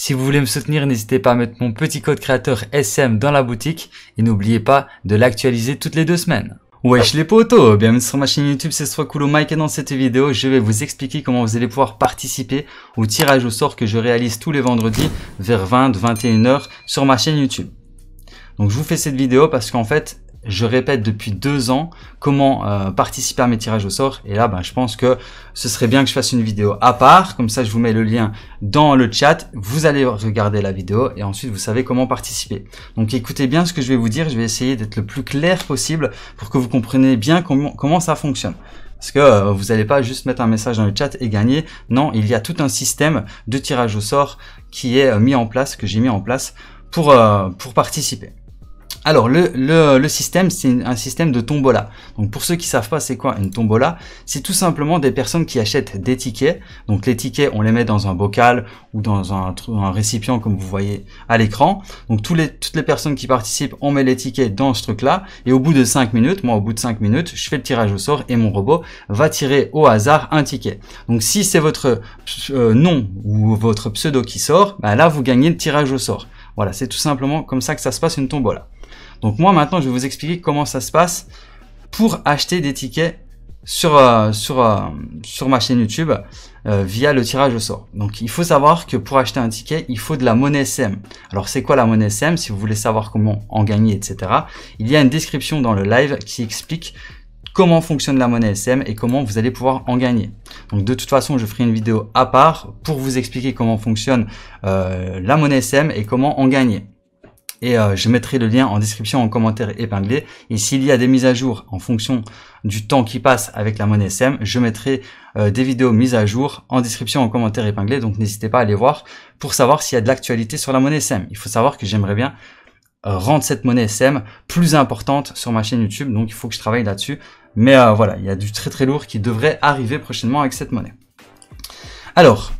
Si vous voulez me soutenir, n'hésitez pas à mettre mon petit code créateur SM dans la boutique et n'oubliez pas de l'actualiser toutes les deux semaines. Wesh les potos Bienvenue sur ma chaîne YouTube, c'est Cool Mike et dans cette vidéo, je vais vous expliquer comment vous allez pouvoir participer au tirage au sort que je réalise tous les vendredis vers 20-21h sur ma chaîne YouTube. Donc je vous fais cette vidéo parce qu'en fait, je répète depuis deux ans comment euh, participer à mes tirages au sort. Et là, ben, je pense que ce serait bien que je fasse une vidéo à part. Comme ça, je vous mets le lien dans le chat. Vous allez regarder la vidéo et ensuite, vous savez comment participer. Donc, écoutez bien ce que je vais vous dire. Je vais essayer d'être le plus clair possible pour que vous compreniez bien comment, ça fonctionne. Parce que euh, vous n'allez pas juste mettre un message dans le chat et gagner. Non, il y a tout un système de tirage au sort qui est euh, mis en place, que j'ai mis en place pour, pour participer. Alors, le, système, c'est un système de tombola. Donc, pour ceux qui savent pas c'est quoi une tombola, c'est tout simplement des personnes qui achètent des tickets. Donc, les tickets, on les met dans un bocal ou dans un, récipient, comme vous voyez à l'écran. Donc, toutes les personnes qui participent, on met les tickets dans ce truc-là. Et au bout de 5 minutes, moi, au bout de 5 minutes, je fais le tirage au sort et mon robot va tirer au hasard un ticket. Donc, si c'est votre euh, nom ou votre pseudo qui sort, bah là, vous gagnez le tirage au sort. Voilà, c'est tout simplement comme ça que ça se passe une tombola. Donc moi maintenant je vais vous expliquer comment ça se passe pour acheter des tickets sur, euh, sur, euh, sur ma chaîne YouTube euh, via le tirage au sort. Donc il faut savoir que pour acheter un ticket, il faut de la monnaie SM. Alors c'est quoi la monnaie SM Si vous voulez savoir comment en gagner, etc. Il y a une description dans le live qui explique comment fonctionne la monnaie SM et comment vous allez pouvoir en gagner. Donc de toute façon, je ferai une vidéo à part pour vous expliquer comment fonctionne la monnaie SM et comment en gagner et euh, je mettrai le lien en description en commentaire épinglé. Et s'il y a des mises à jour en fonction du temps qui passe avec la monnaie sm je mettrai euh, des vidéos mises à jour en description en commentaire épinglé. Donc n'hésitez pas à aller voir pour savoir s'il y a de l'actualité sur la monnaie sm Il faut savoir que j'aimerais bien euh, rendre cette monnaie sm plus importante sur ma chaîne YouTube. Donc il faut que je travaille là-dessus. Mais voilà, il y a du très très lourd qui devrait arriver prochainement avec cette monnaie. Alors,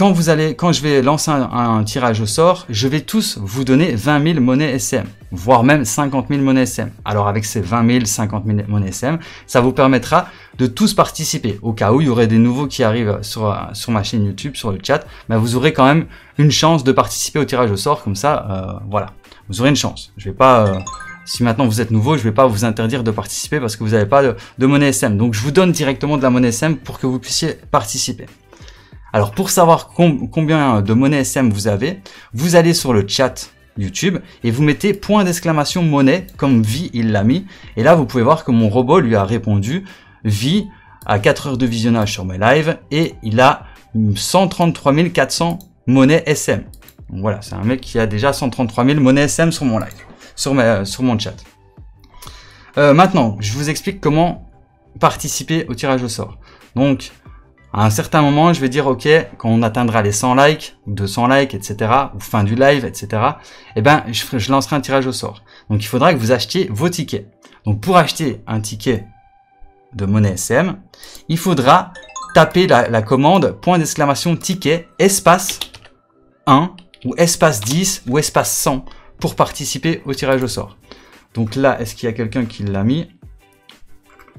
quand, vous allez, quand je vais lancer un, tirage au sort, je vais tous vous donner 20 000 monnaies SM, voire même 50 000 monnaies SM. Alors avec ces 20 000, 50 000 monnaies SM, ça vous permettra de tous participer. Au cas où il y aurait des nouveaux qui arrivent sur, sur ma chaîne YouTube, sur le chat, bah, vous aurez quand même une chance de participer au tirage au sort. Comme ça, euh, voilà, vous aurez une chance. Je vais pas... Euh, si maintenant vous êtes nouveau, je ne vais pas vous interdire de participer parce que vous n'avez pas de, de monnaie SM. Donc je vous donne directement de la monnaie SM pour que vous puissiez participer. Alors pour savoir combien de monnaie SM vous avez, vous allez sur le chat YouTube et vous mettez point d'exclamation monnaie comme vie » il l'a mis. Et là vous pouvez voir que mon robot lui a répondu vie » à 4 heures de visionnage sur mes lives et il a 133 400 monnaie SM. voilà, c'est un mec qui a déjà 133 000 monnaies SM sur mon live, sur, sur mon chat. Euh, maintenant, je vous explique comment participer au tirage au sort. Donc, à un certain moment, je vais dire, OK, quand on atteindra les 100 likes, 200 likes, etc., ou fin du live, etc., eh ben, je, lancerai un tirage au sort. Donc, il faudra que vous achetiez vos tickets. Donc, pour acheter un ticket de monnaie SM, il faudra taper la, la commande point d'exclamation ticket espace 1 ou espace 10 ou espace 100 pour participer au tirage au sort. Donc là, est-ce qu'il y a quelqu'un qui l'a mis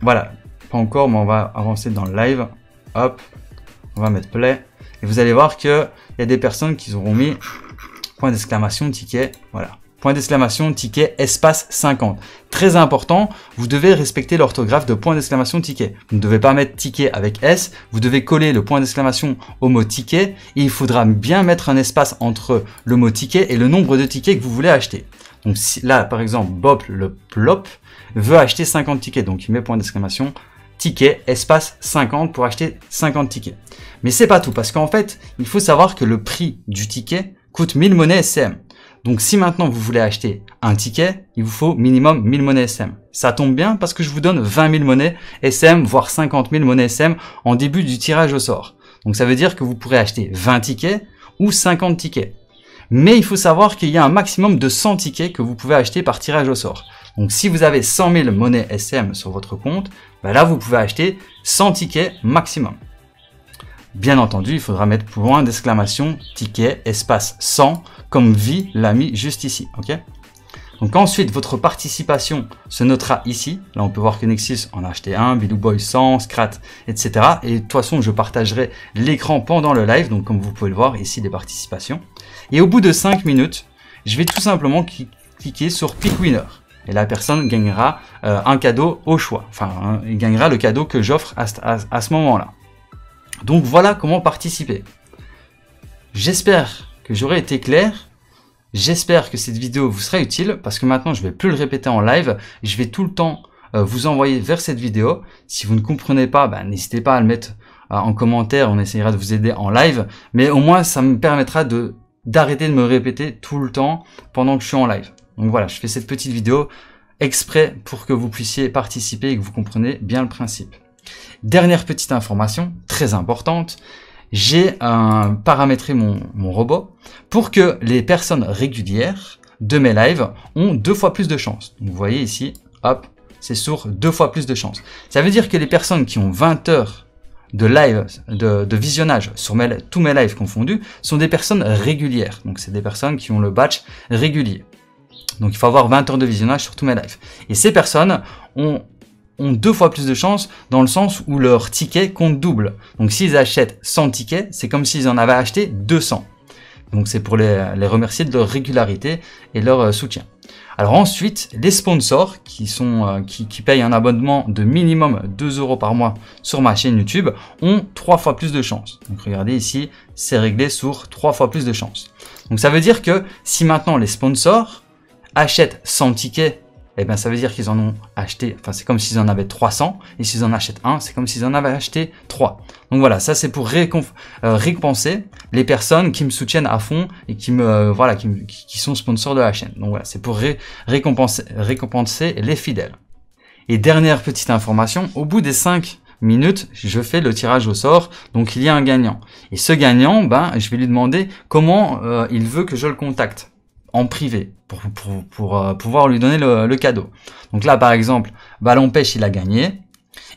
Voilà, pas encore, mais on va avancer dans le live. Hop, on va mettre play. Et vous allez voir qu'il y a des personnes qui auront mis point d'exclamation, ticket, voilà. Point d'exclamation, ticket, espace 50. Très important, vous devez respecter l'orthographe de point d'exclamation, ticket. Vous ne devez pas mettre ticket avec S, vous devez coller le point d'exclamation au mot ticket et il faudra bien mettre un espace entre le mot ticket et le nombre de tickets que vous voulez acheter. Donc là, par exemple, Bob le plop veut acheter 50 tickets, donc il met point d'exclamation tickets espace 50 pour acheter 50 tickets. Mais c'est pas tout parce qu'en fait, il faut savoir que le prix du ticket coûte 1000 monnaies SM. Donc si maintenant vous voulez acheter un ticket, il vous faut minimum 1000 monnaies SM. Ça tombe bien parce que je vous donne 20 000 monnaies SM, voire 50 000 monnaies SM en début du tirage au sort. Donc ça veut dire que vous pourrez acheter 20 tickets ou 50 tickets. Mais il faut savoir qu'il y a un maximum de 100 tickets que vous pouvez acheter par tirage au sort. Donc si vous avez 100 000 monnaies SM sur votre compte, bah là vous pouvez acheter 100 tickets maximum. Bien entendu, il faudra mettre point d'exclamation, ticket, espace 100, comme vie l'a mis juste ici. donc ensuite, votre participation se notera ici. Là, on peut voir que Nexus en a acheté un, Bidou Boy 100, Scrat, etc. Et de toute façon, je partagerai l'écran pendant le live. Donc comme vous pouvez le voir, ici, des participations. Et au bout de 5 minutes, je vais tout simplement cliquer sur Pick Winner. Et la personne gagnera euh, un cadeau au choix. Enfin, hein, il gagnera le cadeau que j'offre à, ce moment-là. Donc voilà comment participer. J'espère que j'aurai été clair. J'espère que cette vidéo vous sera utile parce que maintenant je vais plus le répéter en live. Je vais tout le temps euh, vous envoyer vers cette vidéo. Si vous ne comprenez pas, ben, n'hésitez pas à le mettre euh, en commentaire. On essayera de vous aider en live. Mais au moins ça me permettra de d'arrêter de me répéter tout le temps pendant que je suis en live. Donc voilà, je fais cette petite vidéo exprès pour que vous puissiez participer et que vous compreniez bien le principe. Dernière petite information, très importante, j'ai paramétré mon, robot pour que les personnes régulières de mes lives ont deux fois plus de chances. Vous voyez ici, hop, c'est sur deux fois plus de chances. Ça veut dire que les personnes qui ont 20 heures de live, de, visionnage sur tous mes lives confondus, sont des personnes régulières. Donc c'est des personnes qui ont le batch régulier. Donc il faut avoir 20 heures de visionnage sur tous mes lives. Et ces personnes ont, deux fois plus de chances dans le sens où leur ticket compte double. Donc s'ils achètent 100 tickets, c'est comme s'ils en avaient acheté 200. Donc c'est pour les, remercier de leur régularité et leur euh, soutien. Alors ensuite, les sponsors qui, sont, euh, qui, payent un abonnement de minimum 2 euros par mois sur ma chaîne YouTube ont trois fois plus de chances. Donc regardez ici, c'est réglé sur trois fois plus de chances. Donc ça veut dire que si maintenant les sponsors achète 100 tickets, eh ben ça veut dire qu'ils en ont acheté, enfin, c'est comme s'ils en avaient 300, et s'ils en achètent un, c'est comme s'ils en avaient acheté 3. Donc voilà, ça c'est pour euh, récompenser les personnes qui me soutiennent à fond et qui me, euh, voilà, qui, sont sponsors de la chaîne. Donc voilà, c'est pour récompenser, récompenser les fidèles. Et dernière petite information, au bout des 5 minutes, je fais le tirage au sort, donc il y a un gagnant. Et ce gagnant, ben, je vais lui demander comment euh, il veut que je le contacte en privé pour, euh, pouvoir lui donner le, cadeau. Donc là, par exemple, Ballon Pêche, il a gagné.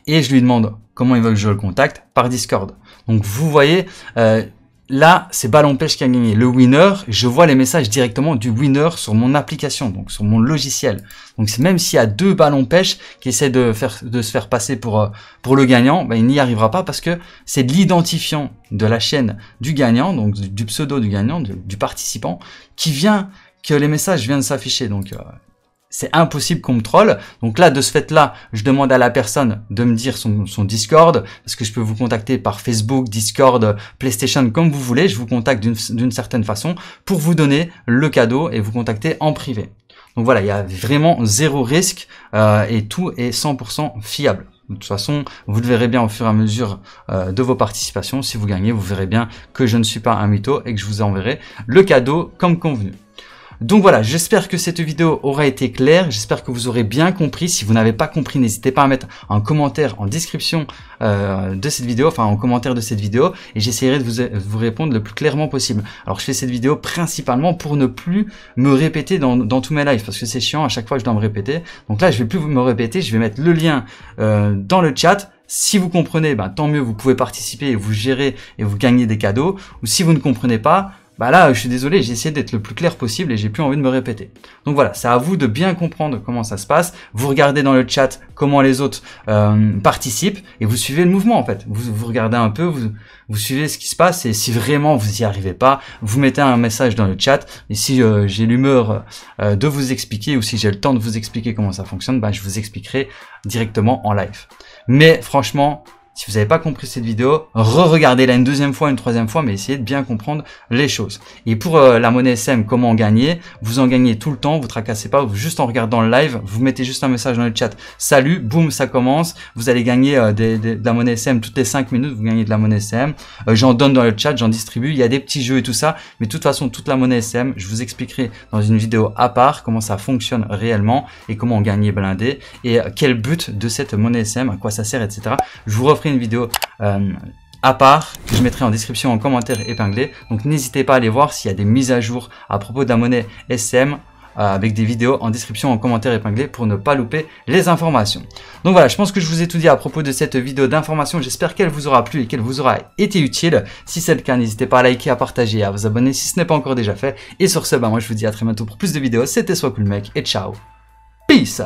Et je lui demande comment il veut que je le contacte par Discord. Donc vous voyez, euh, Là, c'est Ballon Pêche qui a gagné. Le winner, je vois les messages directement du winner sur mon application, donc sur mon logiciel. Donc même s'il y a deux ballons pêche qui essaient de, faire, de se faire passer pour, euh, pour le gagnant, ben, il n'y arrivera pas parce que c'est l'identifiant de la chaîne du gagnant, donc du, pseudo du gagnant, du, participant, qui vient, que les messages viennent s'afficher. Donc euh, c'est impossible qu'on me troll. Donc là, de ce fait-là, je demande à la personne de me dire son, son, Discord, parce que je peux vous contacter par Facebook, Discord, PlayStation, comme vous voulez. Je vous contacte d'une certaine façon pour vous donner le cadeau et vous contacter en privé. Donc voilà, il y a vraiment zéro risque euh, et tout est 100% fiable. De toute façon, vous le verrez bien au fur et à mesure euh, de vos participations. Si vous gagnez, vous verrez bien que je ne suis pas un mytho et que je vous enverrai le cadeau comme convenu. Donc voilà, j'espère que cette vidéo aura été claire, j'espère que vous aurez bien compris. Si vous n'avez pas compris, n'hésitez pas à mettre un commentaire en description euh, de cette vidéo, enfin en commentaire de cette vidéo, et j'essaierai de vous, répondre le plus clairement possible. Alors je fais cette vidéo principalement pour ne plus me répéter dans, tous mes lives, parce que c'est chiant, à chaque fois je dois me répéter. Donc là, je vais plus me répéter, je vais mettre le lien euh, dans le chat. Si vous comprenez, bah, tant mieux, vous pouvez participer et vous gérer et vous gagnez des cadeaux. Ou si vous ne comprenez pas, bah là, je suis désolé, j'ai essayé d'être le plus clair possible et j'ai plus envie de me répéter. Donc voilà, c'est à vous de bien comprendre comment ça se passe. Vous regardez dans le chat comment les autres euh, participent et vous suivez le mouvement en fait. Vous, vous regardez un peu, vous, vous suivez ce qui se passe et si vraiment vous n'y arrivez pas, vous mettez un message dans le chat. Et si euh, j'ai l'humeur euh, de vous expliquer ou si j'ai le temps de vous expliquer comment ça fonctionne, bah, je vous expliquerai directement en live. Mais franchement, si vous n'avez pas compris cette vidéo, re-regardez-la une deuxième fois, une troisième fois, mais essayez de bien comprendre les choses. Et pour euh, la monnaie SM, comment gagner Vous en gagnez tout le temps, vous tracassez pas, juste en regardant le live, vous mettez juste un message dans le chat. Salut, boum, ça commence. Vous allez gagner euh, de la monnaie SM toutes les 5 minutes, vous gagnez de la monnaie SM. Euh, j'en donne dans le chat, j'en distribue, il y a des petits jeux et tout ça, mais de toute façon, toute la monnaie SM, je vous expliquerai dans une vidéo à part comment ça fonctionne réellement et comment gagner blindé et quel but de cette monnaie SM, à quoi ça sert, etc. Je vous referai une vidéo euh, à part que je mettrai en description en commentaire épinglé. Donc n'hésitez pas à aller voir s'il y a des mises à jour à propos de la monnaie SM euh, avec des vidéos en description, en commentaire épinglé pour ne pas louper les informations. Donc voilà, je pense que je vous ai tout dit à propos de cette vidéo d'information. J'espère qu'elle vous aura plu et qu'elle vous aura été utile. Si c'est le cas, n'hésitez pas à liker, à partager, à vous abonner si ce n'est pas encore déjà fait. Et sur ce, bah moi je vous dis à très bientôt pour plus de vidéos. C'était Soit Cool Mec et ciao. Peace